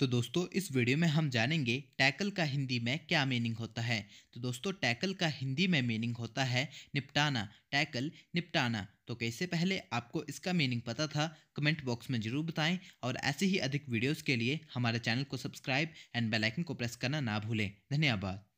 तो दोस्तों इस वीडियो में हम जानेंगे टैकल का हिंदी में क्या मीनिंग होता है तो दोस्तों टैकल का हिंदी में मीनिंग होता है निपटाना टैकल निपटाना तो कैसे पहले आपको इसका मीनिंग पता था कमेंट बॉक्स में ज़रूर बताएं और ऐसे ही अधिक वीडियोस के लिए हमारे चैनल को सब्सक्राइब एंड बेलाइकन को प्रेस करना ना भूलें धन्यवाद